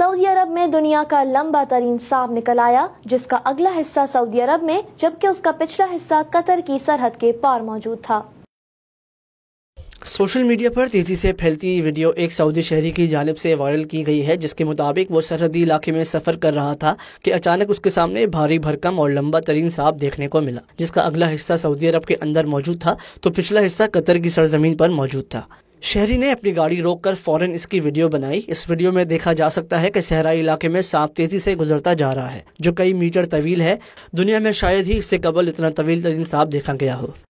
Saudi अरब में दुनिया का लंबा तरीन सांप निकल आया जिसका अगला हिस्सा सऊदी अरब में जबकि उसका पिछला हिस्सा कतर की सरहद के पार मौजूद था सोशल मीडिया पर तेजी से फैलती वीडियो एक सऊदी शहरी की जानब से वायरल की गई है जिसके मुताबिक वो सरहदी इलाके में सफर कर रहा था कि अचानक उसके सामने भारी भरकम और लंबा तरीन सांप देखने को मिला जिसका अगला हिस्सा सऊदी अरब के अंदर मौजूद था तो पिछला हिस्सा कतर की सरजमीन पर मौजूद था शहरी ने अपनी गाड़ी रोककर फौरन इसकी वीडियो बनाई इस वीडियो में देखा जा सकता है कि सहराई इलाके में सांप तेजी से गुजरता जा रहा है जो कई मीटर तवील है दुनिया में शायद ही इससे कबल इतना तवील तरीन सांप देखा गया हो